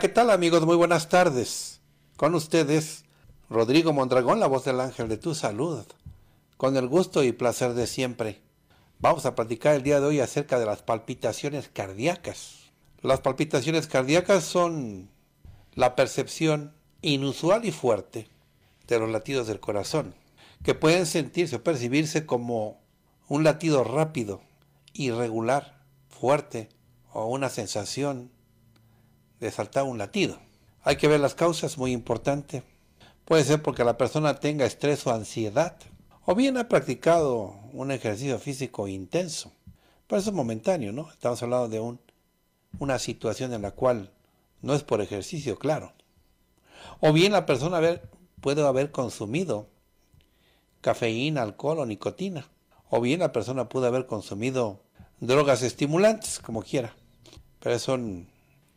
¿qué tal amigos? Muy buenas tardes. Con ustedes, Rodrigo Mondragón, la voz del ángel de tu salud. Con el gusto y placer de siempre. Vamos a platicar el día de hoy acerca de las palpitaciones cardíacas. Las palpitaciones cardíacas son la percepción inusual y fuerte de los latidos del corazón, que pueden sentirse o percibirse como un latido rápido, irregular, fuerte o una sensación de saltar un latido. Hay que ver las causas, muy importante. Puede ser porque la persona tenga estrés o ansiedad, o bien ha practicado un ejercicio físico intenso. Pero eso es momentáneo, ¿no? Estamos hablando de un, una situación en la cual no es por ejercicio, claro. O bien la persona puede haber consumido cafeína, alcohol o nicotina. O bien la persona pudo haber consumido drogas estimulantes, como quiera. Pero son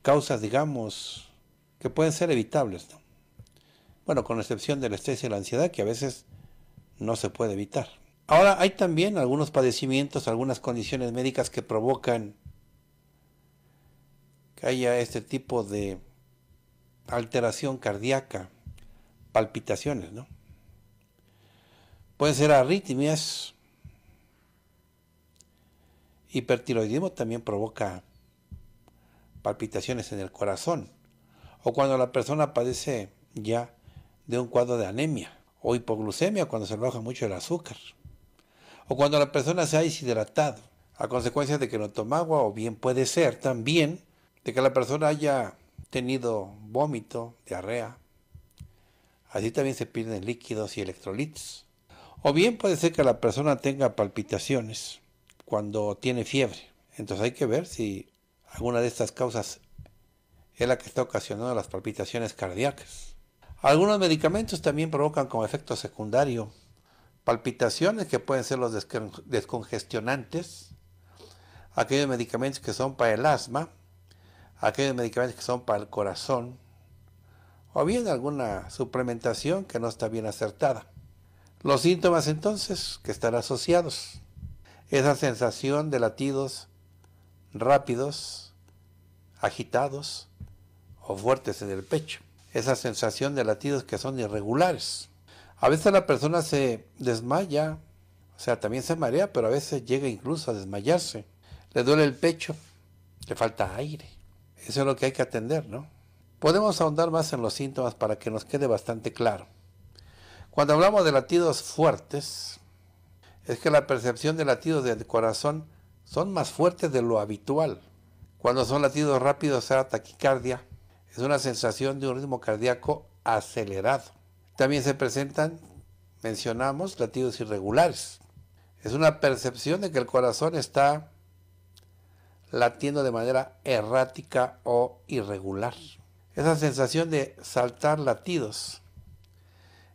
causas, digamos, que pueden ser evitables. Bueno, con excepción del estrés y la ansiedad, que a veces no se puede evitar. Ahora, hay también algunos padecimientos, algunas condiciones médicas que provocan que haya este tipo de alteración cardíaca, palpitaciones, ¿no? Pueden ser arritmias. Hipertiroidismo también provoca palpitaciones en el corazón, o cuando la persona padece ya de un cuadro de anemia o hipoglucemia cuando se baja mucho el azúcar, o cuando la persona se ha deshidratado a consecuencia de que no toma agua, o bien puede ser también de que la persona haya tenido vómito, diarrea. Así también se pierden líquidos y electrolitos. O bien puede ser que la persona tenga palpitaciones cuando tiene fiebre. Entonces hay que ver si Alguna de estas causas es la que está ocasionando las palpitaciones cardíacas. Algunos medicamentos también provocan como efecto secundario palpitaciones que pueden ser los descongestionantes, aquellos medicamentos que son para el asma, aquellos medicamentos que son para el corazón, o bien alguna suplementación que no está bien acertada. Los síntomas entonces que están asociados, esa sensación de latidos rápidos, agitados o fuertes en el pecho. Esa sensación de latidos que son irregulares. A veces la persona se desmaya, o sea, también se marea, pero a veces llega incluso a desmayarse. Le duele el pecho, le falta aire. Eso es lo que hay que atender, ¿no? Podemos ahondar más en los síntomas para que nos quede bastante claro. Cuando hablamos de latidos fuertes, es que la percepción de latidos del corazón son más fuertes de lo habitual. Cuando son latidos rápidos será taquicardia. Es una sensación de un ritmo cardíaco acelerado. También se presentan, mencionamos, latidos irregulares. Es una percepción de que el corazón está latiendo de manera errática o irregular. Esa sensación de saltar latidos.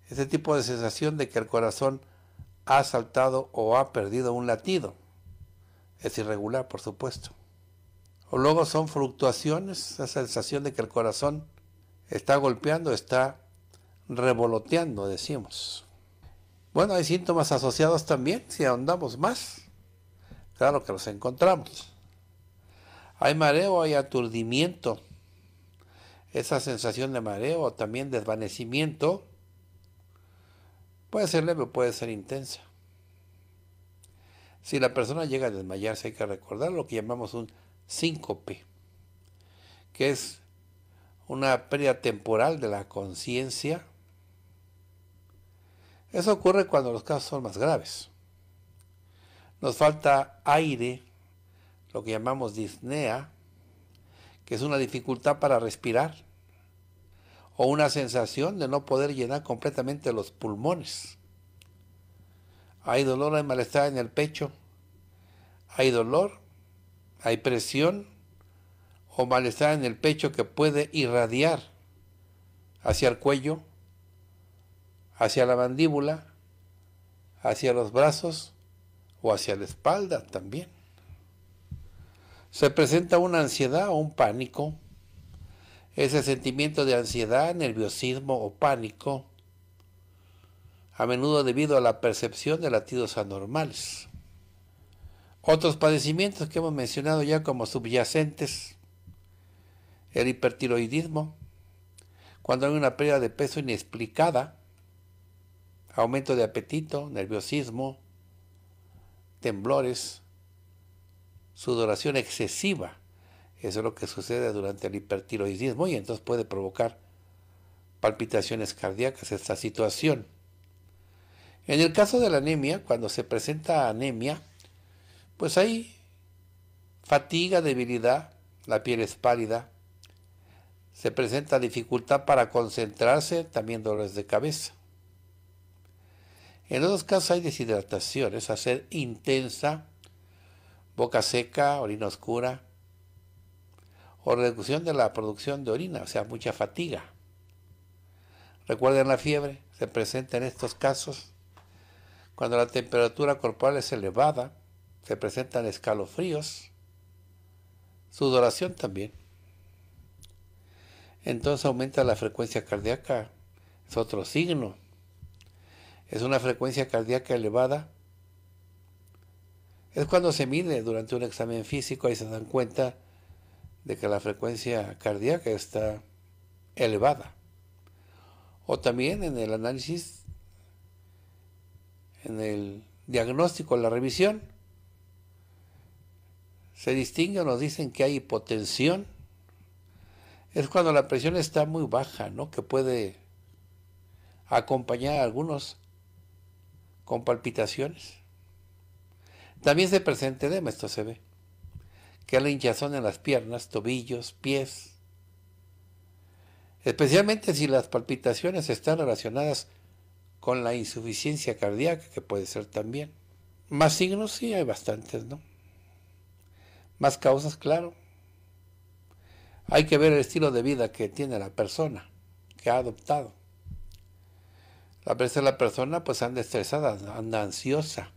Ese tipo de sensación de que el corazón ha saltado o ha perdido un latido. Es irregular, por supuesto. O luego son fluctuaciones, esa sensación de que el corazón está golpeando, está revoloteando, decimos. Bueno, hay síntomas asociados también, si ahondamos más, claro que los encontramos. Hay mareo, hay aturdimiento, esa sensación de mareo, también desvanecimiento, puede ser leve, puede ser intensa. Si la persona llega a desmayarse, hay que recordar lo que llamamos un síncope, que es una pérdida temporal de la conciencia. Eso ocurre cuando los casos son más graves. Nos falta aire, lo que llamamos disnea, que es una dificultad para respirar, o una sensación de no poder llenar completamente los pulmones. Hay dolor, hay malestar en el pecho. Hay dolor, hay presión o malestar en el pecho que puede irradiar hacia el cuello, hacia la mandíbula, hacia los brazos o hacia la espalda también. Se presenta una ansiedad o un pánico. Ese sentimiento de ansiedad, nerviosismo o pánico a menudo debido a la percepción de latidos anormales. Otros padecimientos que hemos mencionado ya como subyacentes, el hipertiroidismo, cuando hay una pérdida de peso inexplicada, aumento de apetito, nerviosismo, temblores, sudoración excesiva. Eso es lo que sucede durante el hipertiroidismo y entonces puede provocar palpitaciones cardíacas esta situación. En el caso de la anemia, cuando se presenta anemia, pues hay fatiga, debilidad, la piel es pálida, se presenta dificultad para concentrarse, también dolores de cabeza. En otros casos hay deshidratación, es hacer intensa, boca seca, orina oscura, o reducción de la producción de orina, o sea, mucha fatiga. Recuerden la fiebre, se presenta en estos casos cuando la temperatura corporal es elevada, se presentan escalofríos, sudoración también. Entonces aumenta la frecuencia cardíaca, es otro signo. Es una frecuencia cardíaca elevada. Es cuando se mide durante un examen físico, y se dan cuenta de que la frecuencia cardíaca está elevada. O también en el análisis en el diagnóstico, en la revisión, se distingue nos dicen que hay hipotensión. Es cuando la presión está muy baja, ¿no? Que puede acompañar a algunos con palpitaciones. También se presenta edema, esto se ve, que hay la hinchazón en las piernas, tobillos, pies, especialmente si las palpitaciones están relacionadas con la insuficiencia cardíaca, que puede ser también. Más signos, sí, hay bastantes, ¿no? Más causas, claro. Hay que ver el estilo de vida que tiene la persona que ha adoptado. A veces la persona pues anda estresada, anda ansiosa.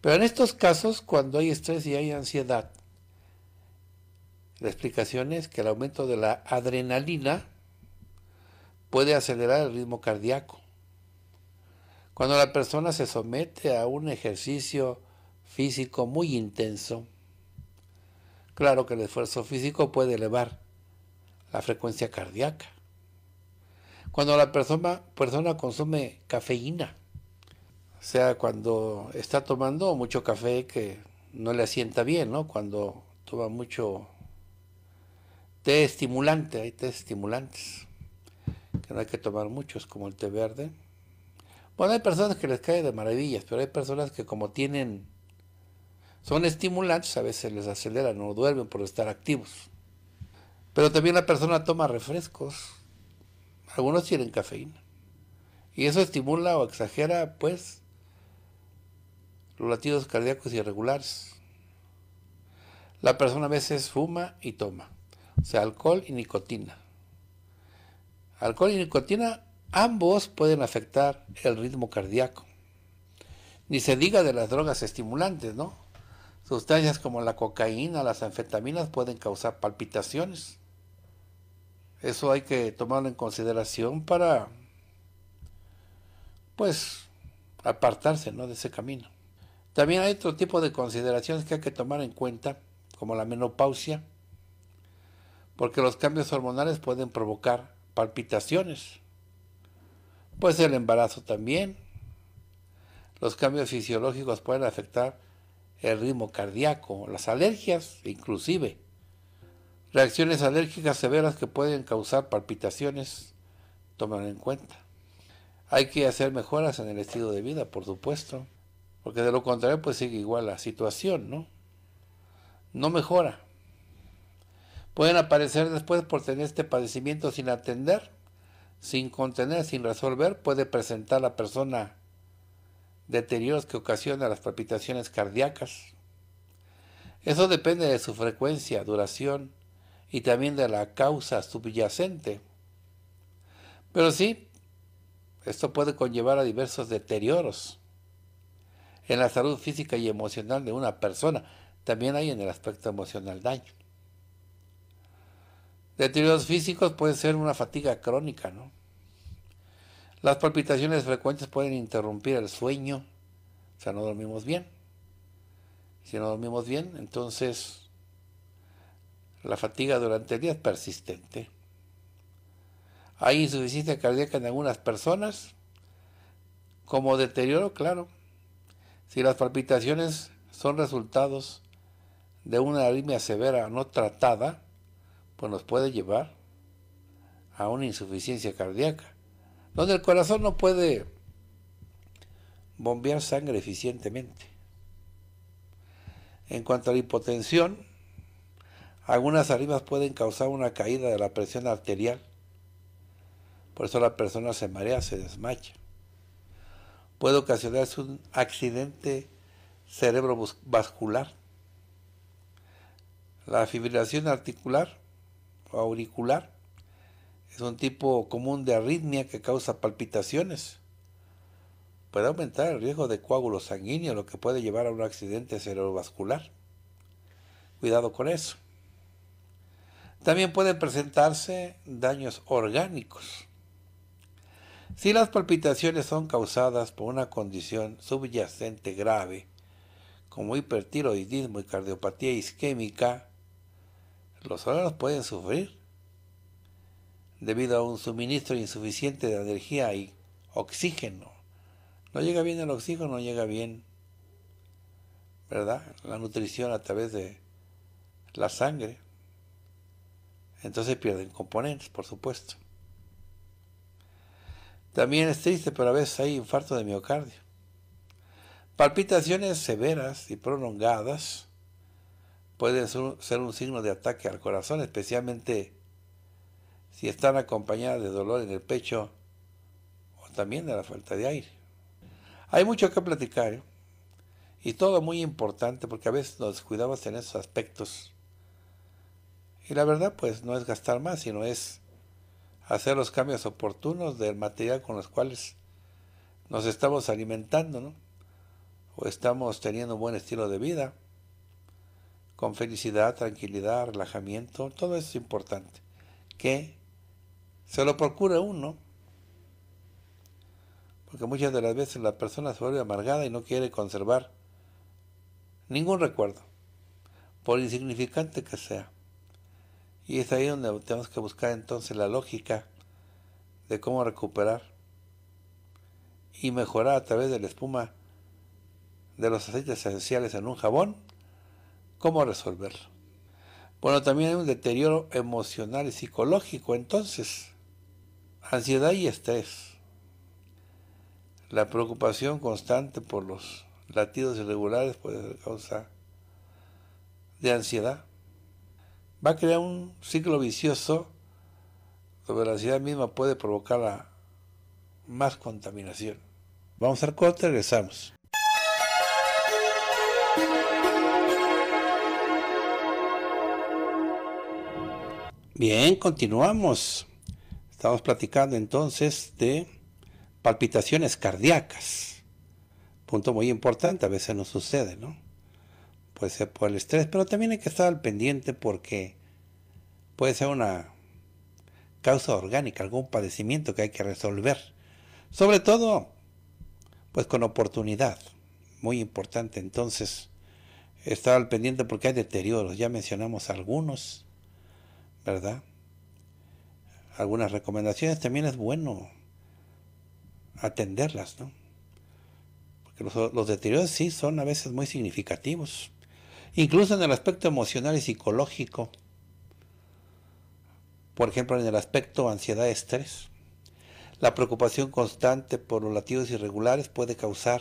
Pero en estos casos, cuando hay estrés y hay ansiedad, la explicación es que el aumento de la adrenalina puede acelerar el ritmo cardíaco. Cuando la persona se somete a un ejercicio físico muy intenso, claro que el esfuerzo físico puede elevar la frecuencia cardíaca. Cuando la persona, consume cafeína, o sea, cuando está tomando mucho café que no le asienta bien, Cuando toma mucho té estimulante, hay té estimulantes que hay que tomar muchos, como el té verde. Bueno, hay personas que les cae de maravillas, pero hay personas que como tienen, son estimulantes, a veces les aceleran o duermen por estar activos. Pero también la persona toma refrescos. Algunos tienen cafeína. Y eso estimula o exagera, pues, los latidos cardíacos irregulares. La persona a veces fuma y toma, o sea, alcohol y nicotina. Alcohol y nicotina ambos pueden afectar el ritmo cardíaco. Ni se diga de las drogas estimulantes, ¿no? Sustancias como la cocaína, las anfetaminas pueden causar palpitaciones. Eso hay que tomarlo en consideración para, pues, apartarse ¿no? de ese camino. También hay otro tipo de consideraciones que hay que tomar en cuenta, como la menopausia, porque los cambios hormonales pueden provocar palpitaciones, pues el embarazo también. Los cambios fisiológicos pueden afectar el ritmo cardíaco, las alergias inclusive. Reacciones alérgicas severas que pueden causar palpitaciones, tomen en cuenta. Hay que hacer mejoras en el estilo de vida, por supuesto, porque de lo contrario pues sigue igual la situación, ¿no? No mejora. Pueden aparecer después por tener este padecimiento sin atender, sin contener, sin resolver. Puede presentar la persona deterioros que ocasionan las palpitaciones cardíacas. Eso depende de su frecuencia, duración y también de la causa subyacente. Pero sí, esto puede conllevar a diversos deterioros en la salud física y emocional de una persona. También hay en el aspecto emocional daño. Deterioros físicos puede ser una fatiga crónica, ¿no? Las palpitaciones frecuentes pueden interrumpir el sueño, o sea, no dormimos bien. Si no dormimos bien, entonces la fatiga durante el día es persistente. Hay insuficiencia cardíaca en algunas personas, como deterioro, claro. Si las palpitaciones son resultados de una arritmia severa no tratada, pues nos puede llevar a una insuficiencia cardíaca, donde el corazón no puede bombear sangre eficientemente. En cuanto a la hipotensión, algunas arribas pueden causar una caída de la presión arterial. Por eso la persona se marea, se desmacha. Puede ocasionarse un accidente cerebrovascular. La fibrilación articular auricular. Es un tipo común de arritmia que causa palpitaciones. Puede aumentar el riesgo de coágulo sanguíneo, lo que puede llevar a un accidente cerebrovascular. Cuidado con eso. También pueden presentarse daños orgánicos. Si las palpitaciones son causadas por una condición subyacente grave, como hipertiroidismo y cardiopatía isquémica, los órganos pueden sufrir debido a un suministro insuficiente de energía y oxígeno. No llega bien el oxígeno, no llega bien, ¿verdad? La nutrición a través de la sangre. Entonces pierden componentes, por supuesto. También es triste, pero a veces hay infarto de miocardio. Palpitaciones severas y prolongadas puede ser un signo de ataque al corazón, especialmente si están acompañadas de dolor en el pecho o también de la falta de aire. Hay mucho que platicar ¿eh? y todo muy importante porque a veces nos descuidamos en esos aspectos. Y la verdad pues no es gastar más, sino es hacer los cambios oportunos del material con los cuales nos estamos alimentando, O estamos teniendo un buen estilo de vida con felicidad, tranquilidad, relajamiento, todo eso es importante. Que se lo procure uno, porque muchas de las veces la persona se vuelve amargada y no quiere conservar ningún recuerdo, por insignificante que sea. Y es ahí donde tenemos que buscar entonces la lógica de cómo recuperar y mejorar a través de la espuma de los aceites esenciales en un jabón ¿Cómo resolverlo? Bueno, también hay un deterioro emocional y psicológico, entonces, ansiedad y estrés. La preocupación constante por los latidos irregulares puede ser causa de ansiedad. Va a crear un ciclo vicioso donde la ansiedad misma puede provocar la más contaminación. Vamos al corte, regresamos. Bien, continuamos. Estamos platicando entonces de palpitaciones cardíacas. Punto muy importante, a veces nos sucede, ¿no? Puede ser por el estrés, pero también hay que estar al pendiente porque puede ser una causa orgánica, algún padecimiento que hay que resolver. Sobre todo, pues con oportunidad. Muy importante entonces estar al pendiente porque hay deterioros. Ya mencionamos algunos ¿verdad? Algunas recomendaciones también es bueno atenderlas, ¿no? Porque los, los deterioros sí son a veces muy significativos, incluso en el aspecto emocional y psicológico. Por ejemplo, en el aspecto ansiedad-estrés. La preocupación constante por los latidos irregulares puede causar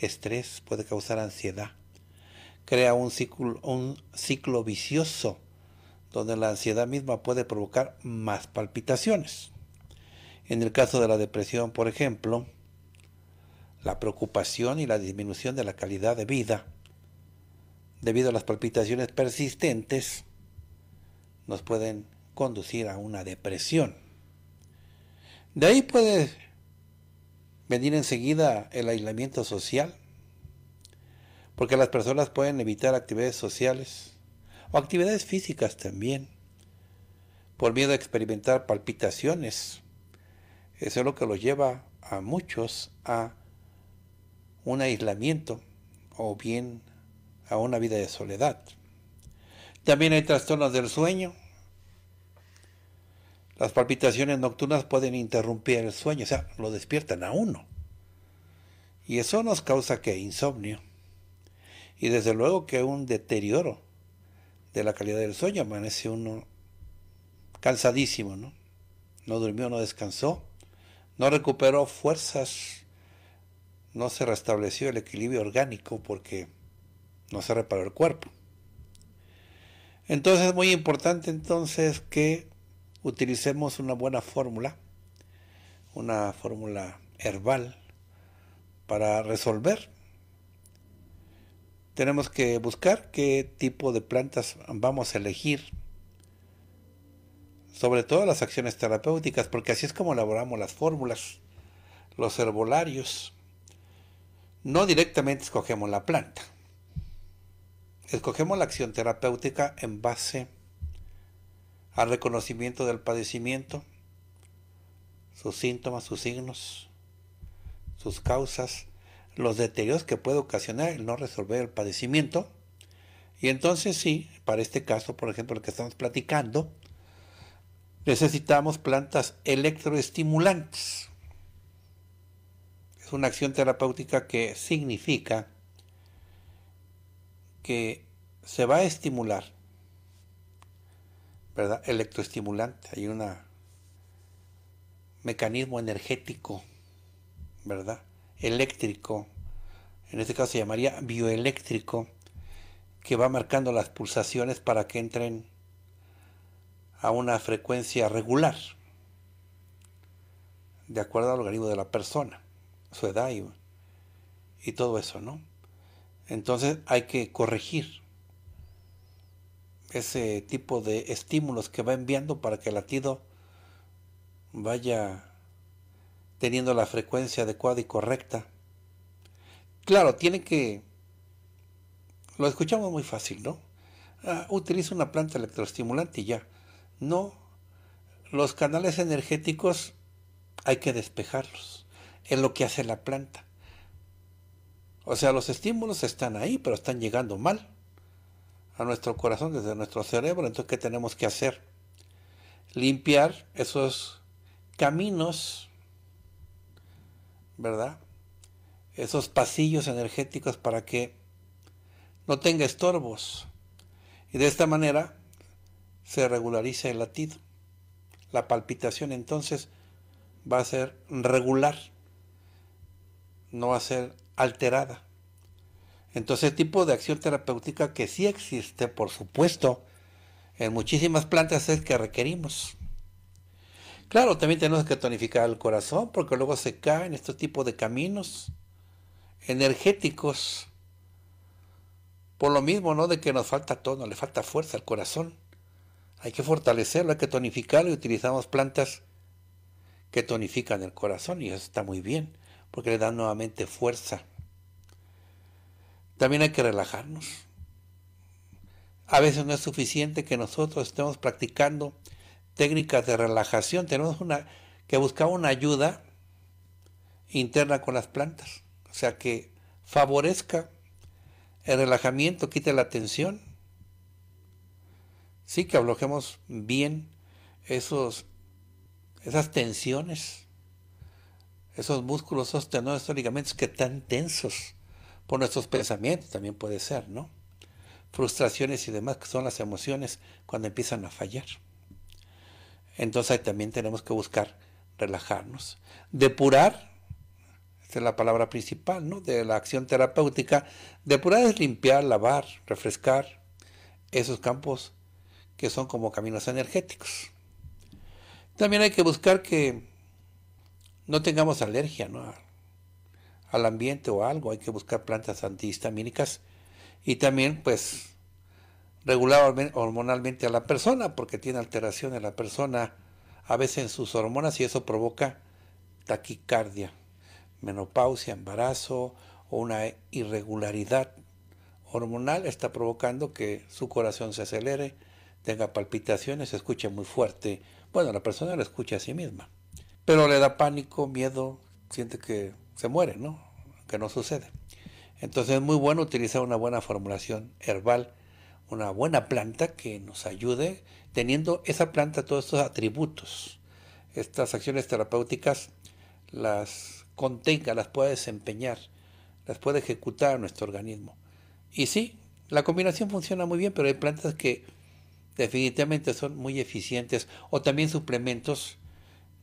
estrés, puede causar ansiedad. Crea un ciclo, un ciclo vicioso donde la ansiedad misma puede provocar más palpitaciones. En el caso de la depresión, por ejemplo, la preocupación y la disminución de la calidad de vida debido a las palpitaciones persistentes nos pueden conducir a una depresión. De ahí puede venir enseguida el aislamiento social, porque las personas pueden evitar actividades sociales, o actividades físicas también, por miedo a experimentar palpitaciones. Eso es lo que los lleva a muchos a un aislamiento o bien a una vida de soledad. También hay trastornos del sueño. Las palpitaciones nocturnas pueden interrumpir el sueño, o sea, lo despiertan a uno. Y eso nos causa que insomnio. Y desde luego que un deterioro de la calidad del sueño. Amanece uno cansadísimo, ¿no? No durmió, no descansó, no recuperó fuerzas, no se restableció el equilibrio orgánico porque no se reparó el cuerpo. Entonces es muy importante entonces que utilicemos una buena fórmula, una fórmula herbal para resolver tenemos que buscar qué tipo de plantas vamos a elegir. Sobre todo las acciones terapéuticas, porque así es como elaboramos las fórmulas, los herbolarios. No directamente escogemos la planta. Escogemos la acción terapéutica en base al reconocimiento del padecimiento, sus síntomas, sus signos, sus causas, los deterioros que puede ocasionar el no resolver el padecimiento. Y entonces sí, para este caso, por ejemplo, el que estamos platicando, necesitamos plantas electroestimulantes. Es una acción terapéutica que significa que se va a estimular, ¿verdad? Electroestimulante, hay un mecanismo energético, ¿verdad? eléctrico, en este caso se llamaría bioeléctrico, que va marcando las pulsaciones para que entren a una frecuencia regular, de acuerdo al organismo de la persona, su edad y, y todo eso, ¿no? Entonces hay que corregir ese tipo de estímulos que va enviando para que el latido vaya teniendo la frecuencia adecuada y correcta. Claro, tiene que... Lo escuchamos muy fácil, ¿no? Ah, utiliza una planta electroestimulante y ya. No, los canales energéticos hay que despejarlos. Es lo que hace la planta. O sea, los estímulos están ahí, pero están llegando mal a nuestro corazón, desde nuestro cerebro. Entonces, ¿qué tenemos que hacer? Limpiar esos caminos ¿verdad? Esos pasillos energéticos para que no tenga estorbos. Y de esta manera se regulariza el latido. La palpitación entonces va a ser regular, no va a ser alterada. Entonces, el tipo de acción terapéutica que sí existe, por supuesto, en muchísimas plantas es que requerimos. Claro, también tenemos que tonificar el corazón porque luego se caen estos tipos de caminos energéticos. Por lo mismo, ¿no? De que nos falta tono, le falta fuerza al corazón. Hay que fortalecerlo, hay que tonificarlo y utilizamos plantas que tonifican el corazón y eso está muy bien porque le dan nuevamente fuerza. También hay que relajarnos. A veces no es suficiente que nosotros estemos practicando técnicas de relajación, tenemos una, que buscar una ayuda interna con las plantas, o sea, que favorezca el relajamiento, quite la tensión, sí, que ablojemos bien esos, esas tensiones, esos músculos, esos tenores, esos ligamentos que están tensos por nuestros pensamientos, también puede ser, ¿no? Frustraciones y demás, que son las emociones cuando empiezan a fallar. Entonces también tenemos que buscar relajarnos. Depurar, es la palabra principal ¿no? de la acción terapéutica. Depurar es limpiar, lavar, refrescar esos campos que son como caminos energéticos. También hay que buscar que no tengamos alergia ¿no? al ambiente o algo. Hay que buscar plantas antihistamínicas y también pues regular hormonalmente a la persona porque tiene alteración en la persona, a veces en sus hormonas y eso provoca taquicardia, menopausia, embarazo o una irregularidad hormonal está provocando que su corazón se acelere, tenga palpitaciones, se escuche muy fuerte. Bueno, la persona la escucha a sí misma, pero le da pánico, miedo, siente que se muere, ¿no? Que no sucede. Entonces es muy bueno utilizar una buena formulación herbal una buena planta que nos ayude, teniendo esa planta todos estos atributos, estas acciones terapéuticas, las contenga, las pueda desempeñar, las pueda ejecutar nuestro organismo. Y sí, la combinación funciona muy bien, pero hay plantas que definitivamente son muy eficientes o también suplementos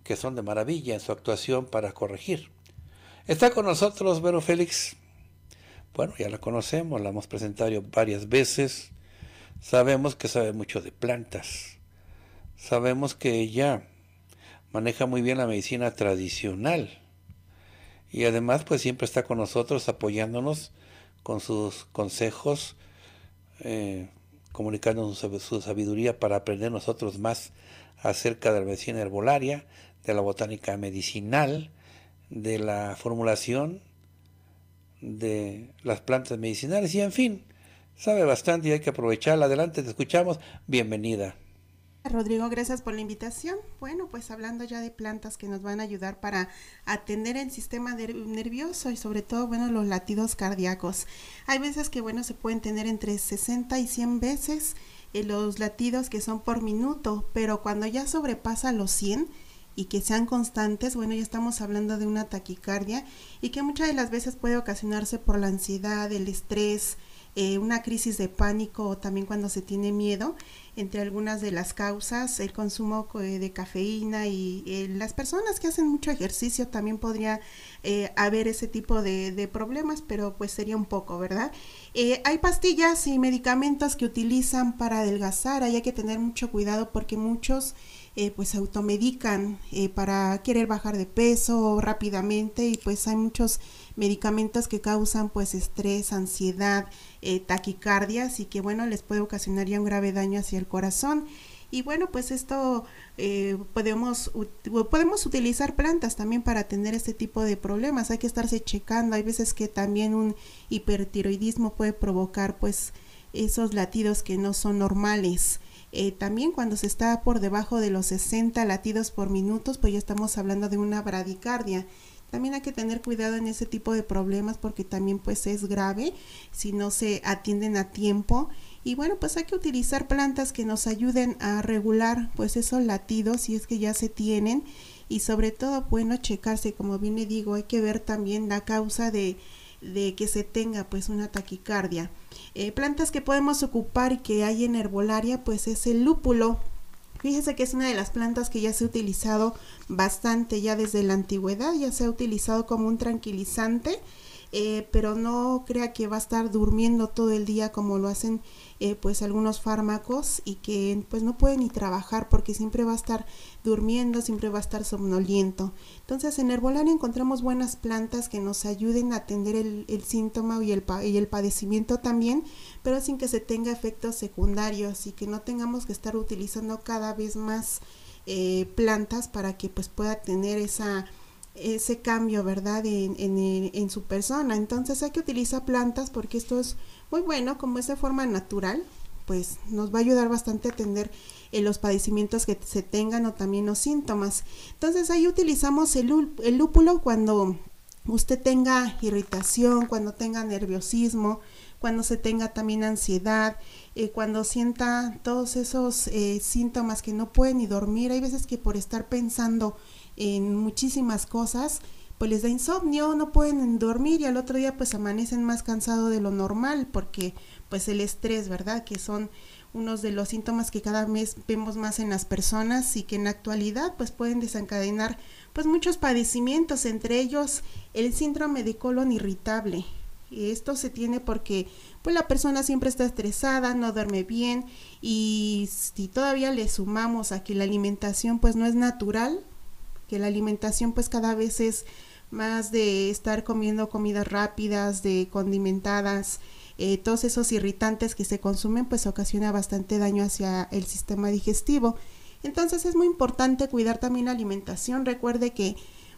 que son de maravilla en su actuación para corregir. Está con nosotros Vero Félix. Bueno, ya la conocemos, la hemos presentado varias veces. Sabemos que sabe mucho de plantas. Sabemos que ella maneja muy bien la medicina tradicional. Y además, pues siempre está con nosotros apoyándonos con sus consejos, eh, comunicándonos su sabiduría para aprender nosotros más acerca de la medicina herbolaria, de la botánica medicinal, de la formulación de las plantas medicinales y en fin, sabe bastante y hay que aprovecharla. Adelante, te escuchamos. Bienvenida. Rodrigo, gracias por la invitación. Bueno, pues hablando ya de plantas que nos van a ayudar para atender el sistema nervioso y sobre todo, bueno, los latidos cardíacos. Hay veces que, bueno, se pueden tener entre 60 y 100 veces eh, los latidos que son por minuto, pero cuando ya sobrepasa los 100 y que sean constantes, bueno, ya estamos hablando de una taquicardia y que muchas de las veces puede ocasionarse por la ansiedad, el estrés, eh, una crisis de pánico también cuando se tiene miedo. Entre algunas de las causas, el consumo eh, de cafeína y eh, las personas que hacen mucho ejercicio también podría haber ese tipo de, problemas, pero pues sería un poco, ¿verdad? hay pastillas y medicamentos que utilizan para adelgazar, hay que tener mucho cuidado porque muchos... Eh, pues automedican para querer bajar de peso rápidamente y pues hay muchos medicamentos que causan pues estrés, ansiedad, eh, taquicardias y que bueno les puede ocasionar ya un grave daño hacia el corazón. Y bueno, pues esto eh, podemos, podemos utilizar plantas también para tener este tipo de problemas. Hay que estarse checando. Hay veces que también un hipertiroidismo puede provocar pues esos latidos que no son normales. Eh, también cuando se está por debajo de los 60 latidos por minutos, pues ya estamos hablando de una bradicardia. También hay que tener cuidado en ese tipo de problemas porque también pues es grave si no se atienden a tiempo. Y bueno, pues hay que utilizar plantas que nos ayuden a regular pues esos latidos si es que ya se tienen. Y sobre todo, bueno, checarse, como bien le digo, hay que ver también la causa de, de que se tenga pues una taquicardia. Eh, plantas que podemos ocupar y que hay en herbolaria pues es el lúpulo Fíjese que es una de las plantas que ya se ha utilizado bastante, ya desde la antigüedad, ya se ha utilizado como un tranquilizante eh, pero no crea que va a estar durmiendo todo el día como lo hacen eh, pues algunos fármacos y que pues no puede ni trabajar porque siempre va a estar durmiendo, siempre va a estar somnoliento. Entonces en Herbolaria encontramos buenas plantas que nos ayuden a atender el, síntoma y el, y el padecimiento también, pero sin que se tenga efectos secundarios y que no tengamos que estar utilizando cada vez más eh, plantas para que pues pueda tener esa ese cambio, ¿verdad?, en, su persona. Entonces hay que utilizar plantas porque esto es muy bueno, como es de forma natural, pues nos va a ayudar bastante a atender eh, los padecimientos que se tengan o también los síntomas. Entonces ahí utilizamos el, lúpulo cuando usted tenga irritación, cuando tenga nerviosismo, cuando se tenga también ansiedad, eh, cuando sienta todos esos eh, síntomas que no puede ni dormir. Hay veces que por estar pensando en muchísimas cosas, pues les da insomnio, no pueden dormir y al otro día pues amanecen más cansado de lo normal porque pues el estrés, ¿verdad? Que son unos de los síntomas que cada mes vemos más en las personas y que en la actualidad pues pueden desencadenar pues muchos padecimientos, entre ellos el síndrome de colon irritable. esto se tiene porque pues la persona siempre está estresada, no duerme bien y si todavía le sumamos a que la alimentación pues no es natural, que la alimentación pues cada vez es más de estar comiendo comidas rápidas, de condimentadas, eh, todos esos irritantes que se consumen pues ocasiona bastante daño hacia el sistema digestivo. Entonces es muy importante cuidar también la alimentación. Recuerde que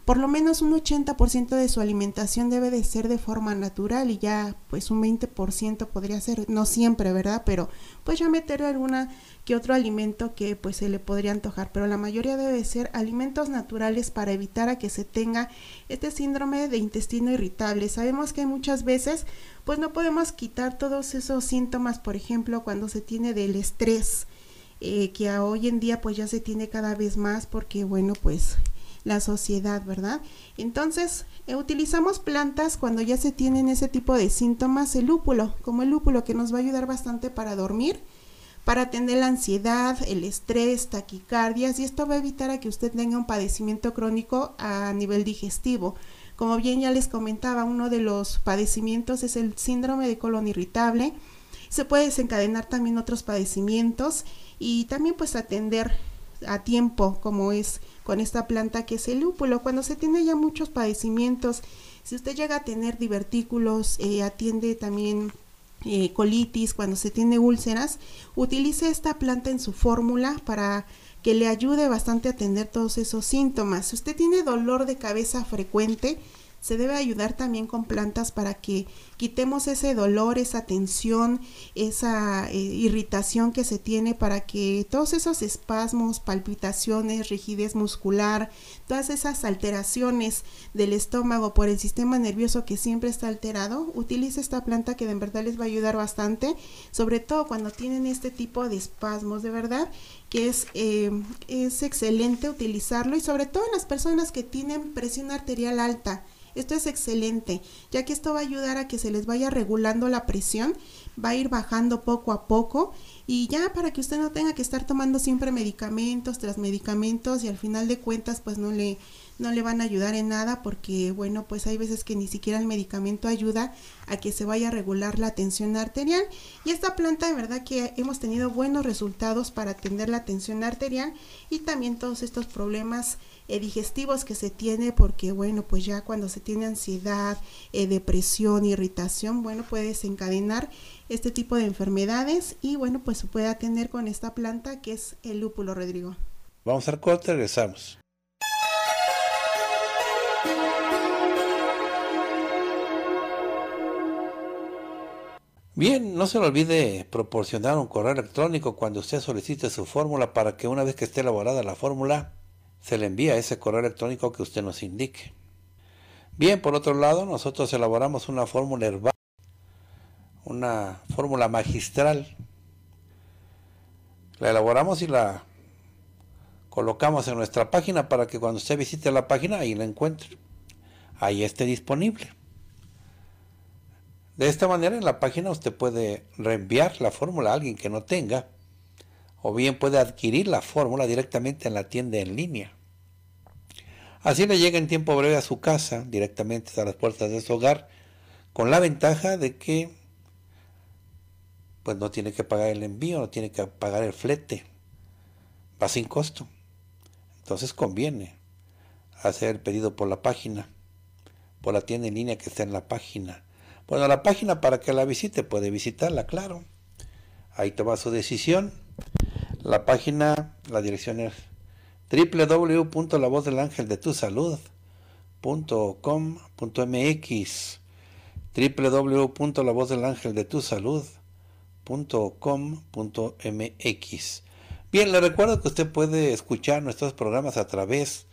por lo menos un 80% de su alimentación debe de ser de forma natural y ya pues un 20% podría ser, no siempre, ¿verdad? Pero pues ya meterle alguna que otro alimento que pues se le podría antojar, pero la mayoría debe ser alimentos naturales para evitar a que se tenga este síndrome de intestino irritable. Sabemos que muchas veces pues no podemos quitar todos esos síntomas, por ejemplo, cuando se tiene del estrés. Eh, que hoy en día pues ya se tiene cada vez más porque bueno pues la sociedad, ¿verdad? Entonces, eh, utilizamos plantas cuando ya se tienen ese tipo de síntomas, el lúpulo, como el lúpulo que nos va a ayudar bastante para dormir, para atender la ansiedad, el estrés, taquicardias, y esto va a evitar a que usted tenga un padecimiento crónico a nivel digestivo. Como bien ya les comentaba, uno de los padecimientos es el síndrome de colon irritable. Se puede desencadenar también otros padecimientos y también pues atender a tiempo como es con esta planta que es el lúpulo. Cuando se tiene ya muchos padecimientos, si usted llega a tener divertículos, eh, atiende también eh, colitis, cuando se tiene úlceras, utilice esta planta en su fórmula para que le ayude bastante a atender todos esos síntomas. Si usted tiene dolor de cabeza frecuente, se debe ayudar también con plantas para que quitemos ese dolor, esa tensión, esa eh, irritación que se tiene para que todos esos espasmos, palpitaciones, rigidez muscular, todas esas alteraciones del estómago por el sistema nervioso que siempre está alterado, utilice esta planta que de verdad les va a ayudar bastante, sobre todo cuando tienen este tipo de espasmos, de verdad que es, eh, es excelente utilizarlo y sobre todo en las personas que tienen presión arterial alta. Esto es excelente, ya que esto va a ayudar a que se les vaya regulando la presión, va a ir bajando poco a poco y ya para que usted no tenga que estar tomando siempre medicamentos tras medicamentos y al final de cuentas pues no le no le van a ayudar en nada porque bueno pues hay veces que ni siquiera el medicamento ayuda a que se vaya a regular la tensión arterial y esta planta de verdad que hemos tenido buenos resultados para atender la tensión arterial y también todos estos problemas eh, digestivos que se tiene, porque bueno, pues ya cuando se tiene ansiedad, eh, depresión, irritación, bueno, puede desencadenar este tipo de enfermedades y bueno, pues se puede atender con esta planta que es el lúpulo, Rodrigo. Vamos al corte, regresamos. Bien, no se le olvide proporcionar un correo electrónico cuando usted solicite su fórmula para que una vez que esté elaborada la fórmula, se le envía ese correo electrónico que usted nos indique. Bien, por otro lado, nosotros elaboramos una fórmula herbal, una fórmula magistral. La elaboramos y la colocamos en nuestra página para que cuando usted visite la página ahí la encuentre. Ahí esté disponible. De esta manera en la página usted puede reenviar la fórmula a alguien que no tenga o bien puede adquirir la fórmula directamente en la tienda en línea. Así le llega en tiempo breve a su casa, directamente a las puertas de su hogar, con la ventaja de que pues no tiene que pagar el envío, no tiene que pagar el flete, va sin costo. Entonces conviene hacer el pedido por la página, por la tienda en línea que está en la página. Bueno, la página para que la visite, puede visitarla, claro. Ahí toma su decisión la página, la dirección es www.lavozdelangeldetusalud.com.mx www.lavozdelangeldetusalud.com.mx Bien, le recuerdo que usted puede escuchar nuestros programas a través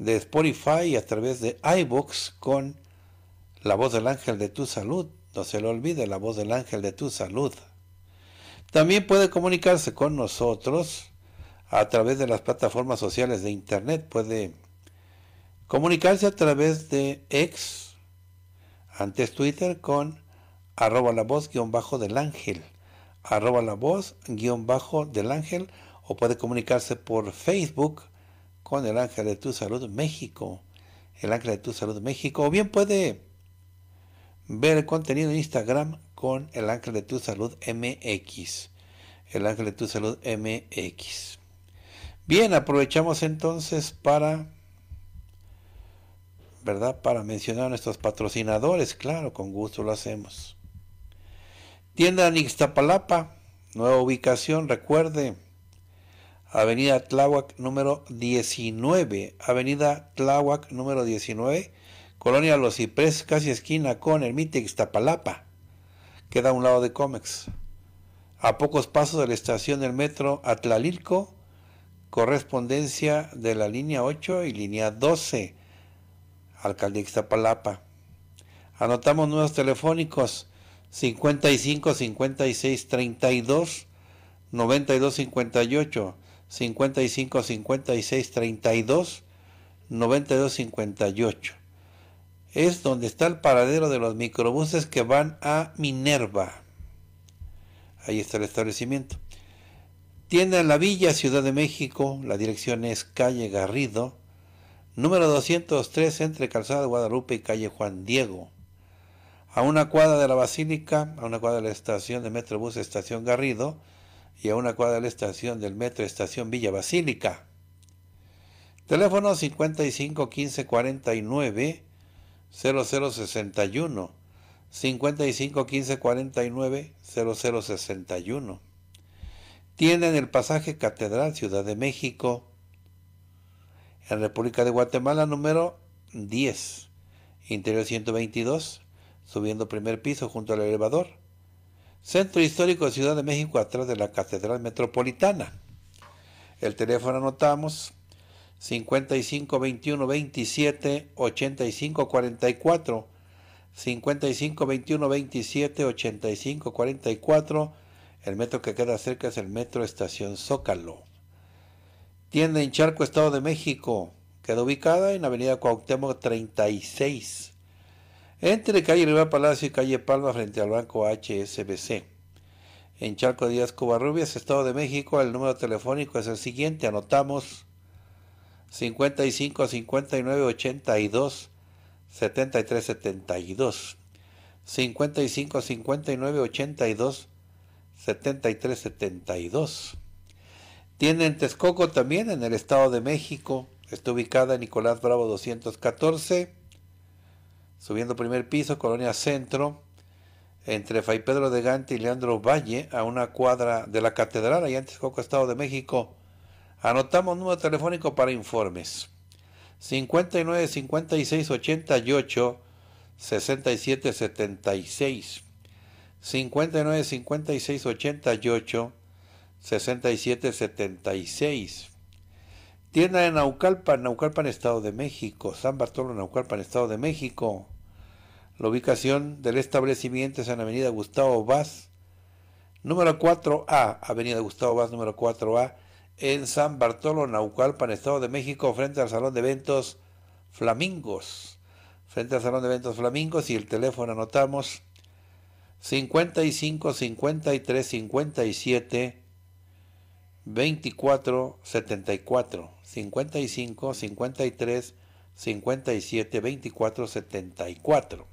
de Spotify y a través de iBox con La Voz del Ángel de Tu Salud. No se le olvide, La Voz del Ángel de Tu Salud. También puede comunicarse con nosotros a través de las plataformas sociales de Internet. Puede comunicarse a través de ex, antes Twitter, con arroba la voz guión bajo del ángel, arroba la voz guión bajo del ángel, o puede comunicarse por Facebook con el ángel de tu salud México, el ángel de tu salud México, o bien puede ver el contenido en Instagram con el ángel de tu salud MX. El ángel de tu salud MX. Bien, aprovechamos entonces para, ¿verdad? Para mencionar a nuestros patrocinadores, claro, con gusto lo hacemos. Tienda Nixtapalapa, nueva ubicación, recuerde, Avenida Tláhuac número 19, Avenida Tláhuac número 19, Colonia Los Cipres. casi esquina con Ermita Ixtapalapa queda a un lado de Comex. A pocos pasos de la estación del metro Atlalilco, correspondencia de la línea 8 y línea 12, alcaldía Ixtapalapa. Anotamos números telefónicos 55 56 32 92 58 55 56 32 92 58 es donde está el paradero de los microbuses que van a Minerva. Ahí está el establecimiento. Tienda en la Villa, Ciudad de México. La dirección es calle Garrido, número 203, entre Calzada de Guadalupe y calle Juan Diego. A una cuadra de la Basílica, a una cuadra de la estación de Metrobús Estación Garrido y a una cuadra de la estación del Metro Estación Villa Basílica. Teléfono 55 0061 551549 0061. tienen el pasaje Catedral, Ciudad de México, en República de Guatemala, número 10, interior 122, subiendo primer piso junto al elevador. Centro Histórico de Ciudad de México, atrás de la Catedral Metropolitana. El teléfono anotamos 55 21 27 85 44 55 21 27 85 44 el metro que queda cerca es el metro estación Zócalo tienda en Charco Estado de México queda ubicada en avenida Cuauhtémoc 36 entre calle Rivera Palacio y calle Palma frente al banco HSBC en Charco Díaz Cubarrubias Estado de México el número telefónico es el siguiente anotamos 55 59 82 73 72 55 59 82 73 72 tiene en Texcoco también en el Estado de México está ubicada en Nicolás Bravo 214 subiendo primer piso Colonia Centro entre Fray Pedro de Gante y Leandro Valle a una cuadra de la Catedral allá en Texcoco Estado de México Anotamos número telefónico para informes. 59 56 88 67 76. 59 56 88 67 76. Tienda de Naucalpan, Naucalpan, Estado de México. San Bartolo, Naucalpan, Estado de México. La ubicación del establecimiento es en Avenida Gustavo Vaz, número 4A. Avenida Gustavo Vaz, número 4A en San Bartolo, Naucalpan, Estado de México, frente al Salón de Eventos Flamingos. Frente al Salón de Eventos Flamingos y el teléfono anotamos 55 53 57 24 74 55 53 57 24 74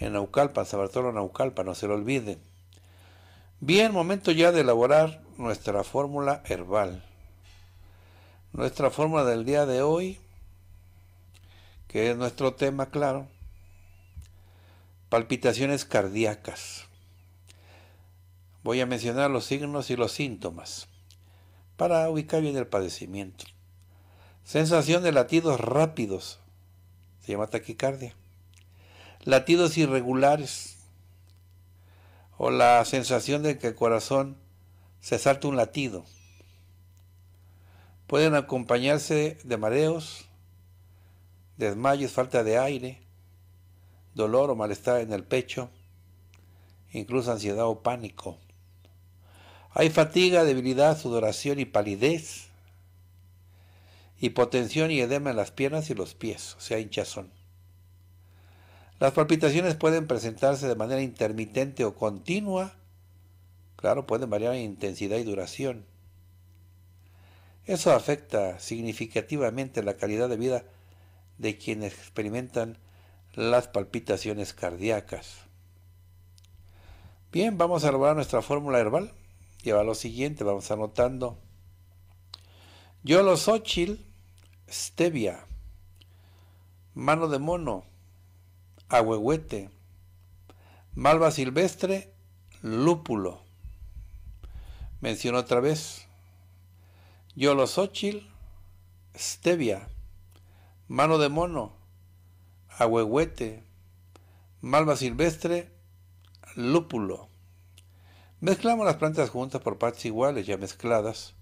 en naucalpa San Bartolo Naucalpa, no se lo olviden Bien, momento ya de elaborar nuestra fórmula herbal. Nuestra fórmula del día de hoy, que es nuestro tema claro, palpitaciones cardíacas. Voy a mencionar los signos y los síntomas para ubicar bien el padecimiento. Sensación de latidos rápidos, se llama taquicardia. Latidos irregulares, o la sensación de que el corazón se salta un latido. Pueden acompañarse de mareos, desmayos, falta de aire, dolor o malestar en el pecho, incluso ansiedad o pánico. Hay fatiga, debilidad, sudoración y palidez, hipotensión y edema en las piernas y los pies, o sea, hinchazón. Las palpitaciones pueden presentarse de manera intermitente o continua. Claro, pueden variar en intensidad y duración. Eso afecta significativamente la calidad de vida de quienes experimentan las palpitaciones cardíacas. Bien, vamos a elaborar nuestra fórmula herbal. Lleva lo siguiente, vamos anotando. Yolosochil, stevia, mano de mono, ahuehuete, malva silvestre, lúpulo. Menciono otra vez, yolosochil, stevia, mano de mono, ahuehuete, malva silvestre, lúpulo. Mezclamos las plantas juntas por partes iguales ya mezcladas.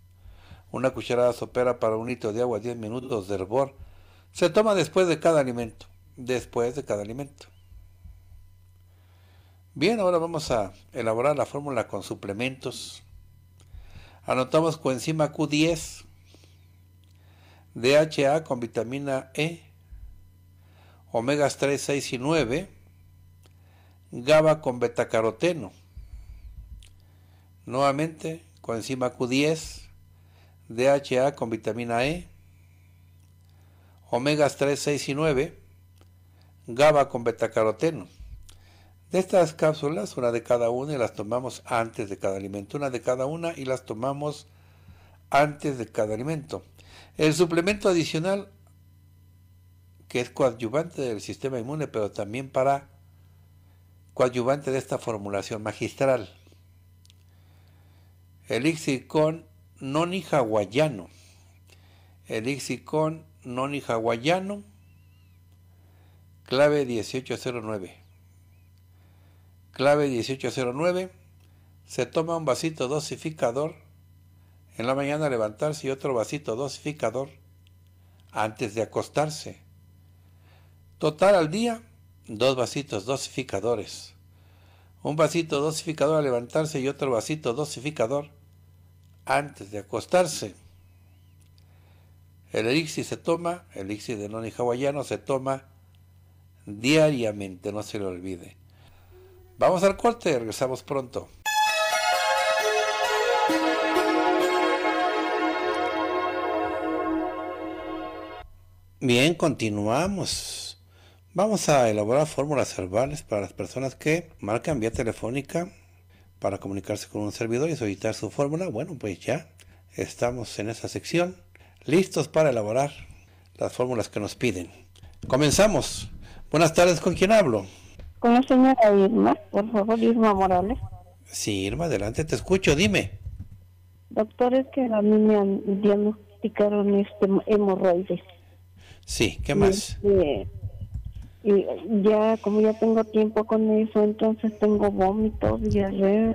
Una cucharada sopera para un litro de agua 10 minutos de hervor se toma después de cada alimento después de cada alimento. Bien, ahora vamos a elaborar la fórmula con suplementos. Anotamos coenzima Q10, DHA con vitamina E, omegas 3, 6 y 9, GABA con betacaroteno. Nuevamente, coenzima Q10, DHA con vitamina E, omegas 3, 6 y 9, GABA con betacaroteno. De estas cápsulas, una de cada una y las tomamos antes de cada alimento. Una de cada una y las tomamos antes de cada alimento. El suplemento adicional, que es coadyuvante del sistema inmune, pero también para coadyuvante de esta formulación magistral. Elixir con noni hawaiano. Elixir con noni hawaiano clave 1809. Clave 1809. Se toma un vasito dosificador en la mañana levantarse y otro vasito dosificador antes de acostarse. Total al día, dos vasitos dosificadores. Un vasito dosificador a levantarse y otro vasito dosificador antes de acostarse. El elixir se toma, el elixir de noni hawaiano se toma diariamente, no se lo olvide. Vamos al corte, y regresamos pronto. Bien, continuamos. Vamos a elaborar fórmulas verbales para las personas que marcan vía telefónica para comunicarse con un servidor y solicitar su fórmula. Bueno, pues ya estamos en esa sección, listos para elaborar las fórmulas que nos piden. Comenzamos. Buenas tardes, ¿con quién hablo? Con la señora Irma, por favor, Irma Morales. Sí, Irma, adelante, te escucho, dime. Doctor, es que a mí me diagnosticaron este hemorroides. Sí, ¿qué más? Este, y, ya, como ya tengo tiempo con eso, entonces tengo vómitos, diarrea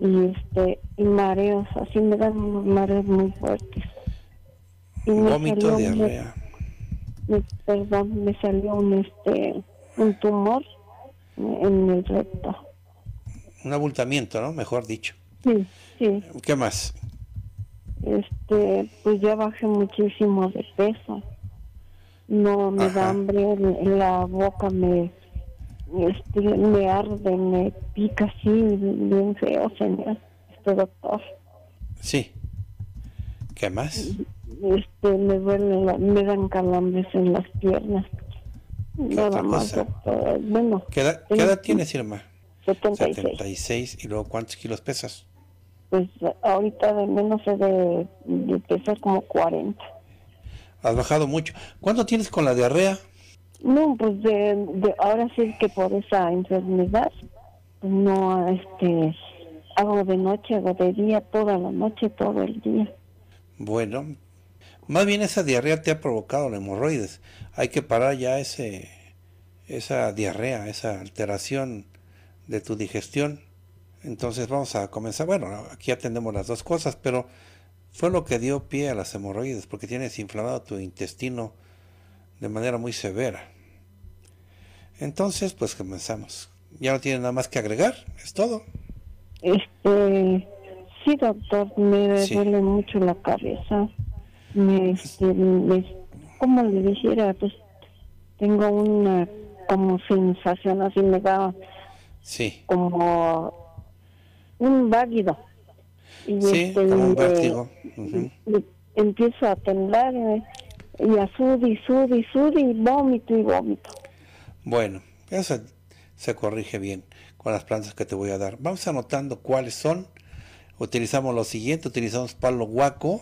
y este y mareos. Así me dan unos mareos muy fuertes. Vómitos, Vómito, diarrea perdón, me salió un este un tumor en el recto. Un abultamiento, ¿no? Mejor dicho. Sí, sí. ¿Qué más? Este, pues ya bajé muchísimo de peso. No me da hambre, la boca me este, me arde, me pica así, bien feo, señor, este doctor. Sí. ¿Qué más? este, me duele me dan calambres en las piernas. más, Bueno, ¿Qué edad, tienes, Irma? 76. ¿Y luego cuántos kilos pesas? Pues ahorita de menos de, de pesar como 40. Has bajado mucho. ¿Cuánto tienes con la diarrea? No, pues de, ahora sí que por esa enfermedad pues no este hago de noche, hago de día, toda la noche, todo el día. Bueno, más bien esa diarrea te ha provocado la hemorroides. Hay que parar ya ese, esa diarrea, esa alteración de tu digestión. Entonces vamos a comenzar. Bueno, aquí atendemos las dos cosas, pero fue lo que dio pie a las hemorroides, porque tienes inflamado tu intestino de manera muy severa. Entonces, pues comenzamos. ¿Ya no tiene nada más que agregar? ¿Es todo? Este, sí, doctor, me duele mucho la cabeza este, como le dijera, pues tengo una como sensación así me da sí. como un válido y este, empiezo a temblar eh, y a y sud y y vómito y vómito bueno eso se corrige bien con las plantas que te voy a dar vamos anotando cuáles son utilizamos lo siguiente utilizamos palo guaco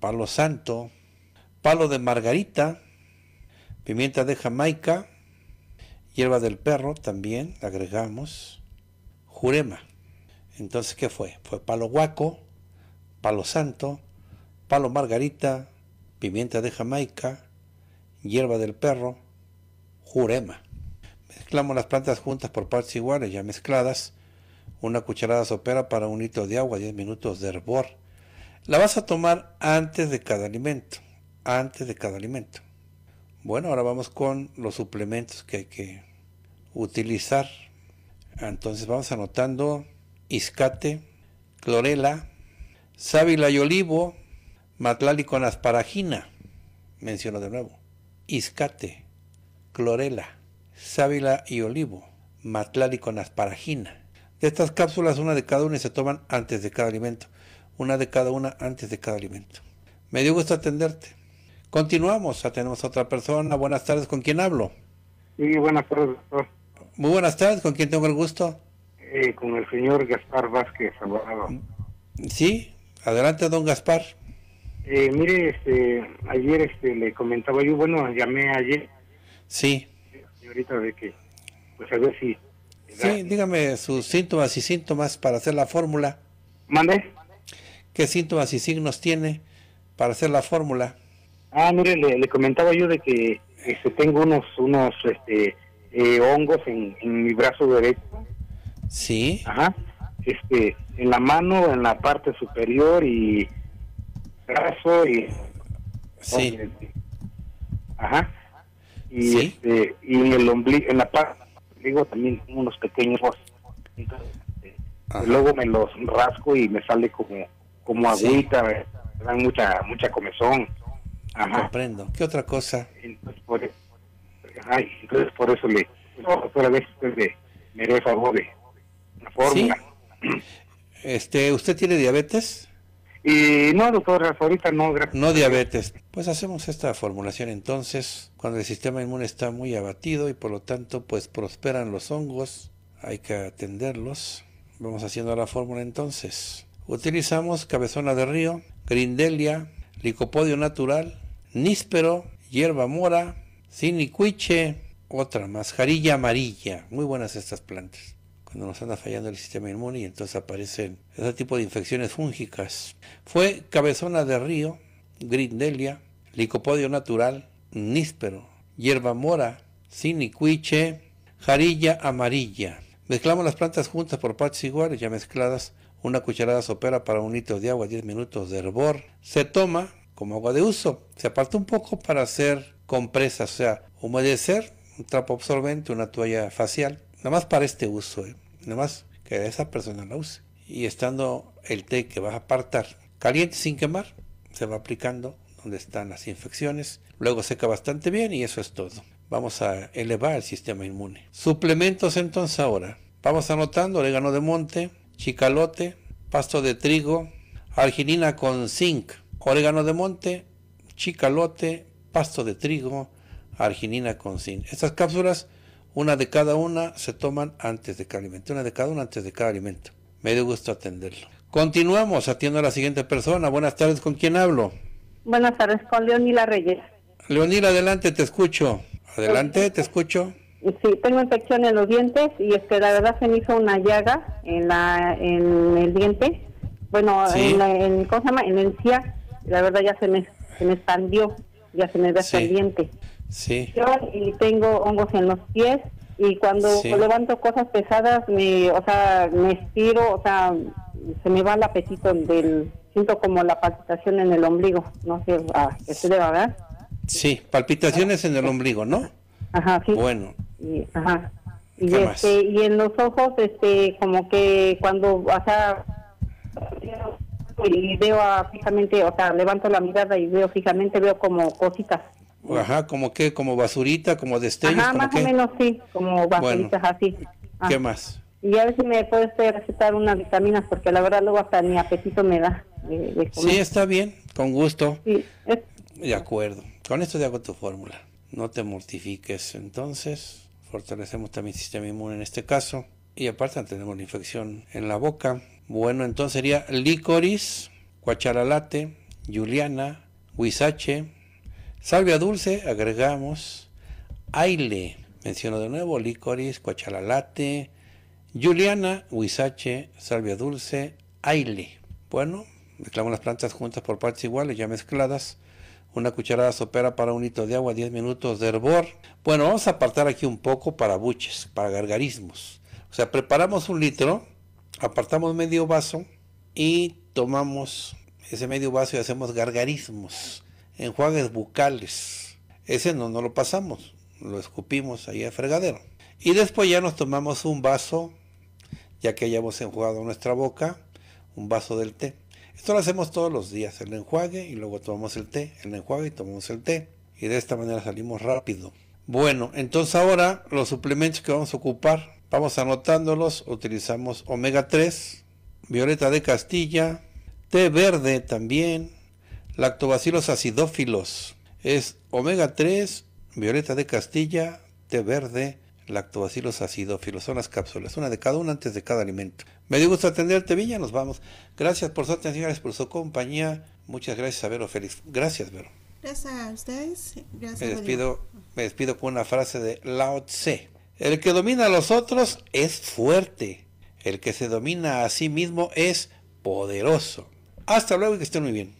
palo santo, palo de margarita, pimienta de Jamaica, hierba del perro también, agregamos, jurema. Entonces, ¿qué fue? Fue palo guaco, palo santo, palo margarita, pimienta de Jamaica, hierba del perro, jurema. Mezclamos las plantas juntas por partes iguales, ya mezcladas. Una cucharada sopera para un litro de agua, 10 minutos de hervor la vas a tomar antes de cada alimento, antes de cada alimento. Bueno, ahora vamos con los suplementos que hay que utilizar. Entonces vamos anotando iscate, clorela, sábila y olivo, matlali con asparagina, menciono de nuevo, iscate, clorela, sábila y olivo, matlali con asparagina. De estas cápsulas, una de cada una se toman antes de cada alimento una de cada una antes de cada alimento. Me dio gusto atenderte. Continuamos, tenemos a otra persona. Buenas tardes, ¿con quién hablo? Sí, buenas tardes, doctor. Muy buenas tardes, ¿con quién tengo el gusto? Eh, con el señor Gaspar Vázquez, Sí, adelante, don Gaspar. Eh, mire, este, ayer este, le comentaba yo, bueno, llamé ayer. Sí. Señorita, de que, pues a ver si. Sí, dígame sus síntomas y síntomas para hacer la fórmula. ¿Mande? qué síntomas y signos tiene para hacer la fórmula. Ah, mire, le, comentaba yo de que este, tengo unos, unos este, eh, hongos en, mi brazo derecho. Sí. Ajá. Este, en la mano, en la parte superior y brazo y. Sí. Ajá. ¿Sí? este, y en el ombligo, en la parte digo también unos pequeños. Entonces, este, luego me los rasco y me sale como como agüita, dan mucha, mucha comezón. Ajá. Comprendo. ¿Qué otra cosa? Entonces por, e- eso le, otra vez pues, me favor de Este, ¿Usted tiene diabetes? Y no, doctor. ahorita no, No diabetes. Pues hacemos esta formulación entonces, cuando el sistema inmune está muy abatido y por lo tanto pues prosperan los hongos, hay que atenderlos. Vamos haciendo la fórmula entonces utilizamos cabezona de río, grindelia, licopodio natural, níspero, hierba mora, siniquiche otra más, jarilla amarilla. Muy buenas estas plantas. Cuando nos anda fallando el sistema inmune y entonces aparecen ese tipo de infecciones fúngicas. Fue cabezona de río, grindelia, licopodio natural, níspero, hierba mora, siniquiche jarilla amarilla. Mezclamos las plantas juntas por partes iguales, ya mezcladas, una cucharada sopera para un litro de agua, 10 minutos de hervor. Se toma como agua de uso. Se aparta un poco para hacer compresas, o sea, humedecer, un trapo absorbente, una toalla facial. Nada más para este uso, ¿eh? nada más que esa persona la use. Y estando el té que vas a apartar caliente sin quemar, se va aplicando donde están las infecciones. Luego seca bastante bien y eso es todo. Vamos a elevar el sistema inmune. Suplementos entonces ahora. Vamos anotando orégano de monte, chicalote, pasto de trigo, arginina con zinc, orégano de monte, chicalote, pasto de trigo, arginina con zinc. Estas cápsulas, una de cada una, se toman antes de cada alimento, una de cada una antes de cada alimento. Me dio gusto atenderlo. Continuamos, atiendo a la siguiente persona. Buenas tardes, ¿con quién hablo? Buenas tardes, con Leonila Reyes. Leonila, adelante, te escucho. Adelante, te escucho. Sí, tengo infección en los dientes y es que la verdad se me hizo una llaga en la en el diente, bueno, en, la, En el CIA, la verdad ya se me, se me expandió, ya se me ve sí. el diente. Sí. Yo, y tengo hongos en los pies y cuando levanto cosas pesadas, me, o sea, me estiro, o sea, se me va el apetito del, siento como la palpitación en el ombligo, no sé, ah, Sí, palpitaciones en el ombligo, ¿no? Ajá, sí. Bueno, y, ajá. Y, este, y en los ojos, este, como que cuando, o sea, y veo fijamente, o sea, levanto la mirada y veo fijamente, veo como cositas. Ajá, como que, como basurita, como destellos. Ajá, más o menos sí, como basuritas así. Ah. ¿Qué más? Y a ver si me puedes recetar unas vitaminas, porque la verdad luego hasta mi apetito me da. sí, está bien, con gusto. Sí, De acuerdo. Con esto te hago tu fórmula. No te mortifiques. Entonces, fortalecemos también el sistema inmune en este caso. Y aparte tenemos la infección en la boca. Bueno, entonces sería licoris, cuacharalate, juliana, huizache, salvia dulce, agregamos, aile, menciono de nuevo, licoris, cuachalalate, juliana, huizache, salvia dulce, aile. Bueno, mezclamos las plantas juntas por partes iguales, ya mezcladas una cucharada sopera para un litro de agua, 10 minutos de hervor. Bueno, vamos a apartar aquí un poco para buches, para gargarismos. O sea, preparamos un litro, apartamos medio vaso y tomamos ese medio vaso y hacemos gargarismos, enjuagues bucales. Ese no, no lo pasamos, lo escupimos ahí al fregadero. Y después ya nos tomamos un vaso, ya que hayamos enjuagado nuestra boca, un vaso del té. Esto lo hacemos todos los días, el enjuague y luego tomamos el té, el enjuague y tomamos el té. Y de esta manera salimos rápido. Bueno, entonces ahora los suplementos que vamos a ocupar, vamos anotándolos, utilizamos omega 3, violeta de Castilla, té verde también, lactobacilos acidófilos, es omega 3, violeta de Castilla, té verde, lactobacilos acidófilos. Son las cápsulas, una de cada una antes de cada alimento. Me dio gusto atenderte, Viña. Nos vamos. Gracias por su atención, gracias por su compañía. Muchas gracias a Vero Félix. Gracias, Vero. Gracias a ustedes. Gracias, me, despido, me despido con una frase de Lao Tse. El que domina a los otros es fuerte. El que se domina a sí mismo es poderoso. Hasta luego y que estén muy bien.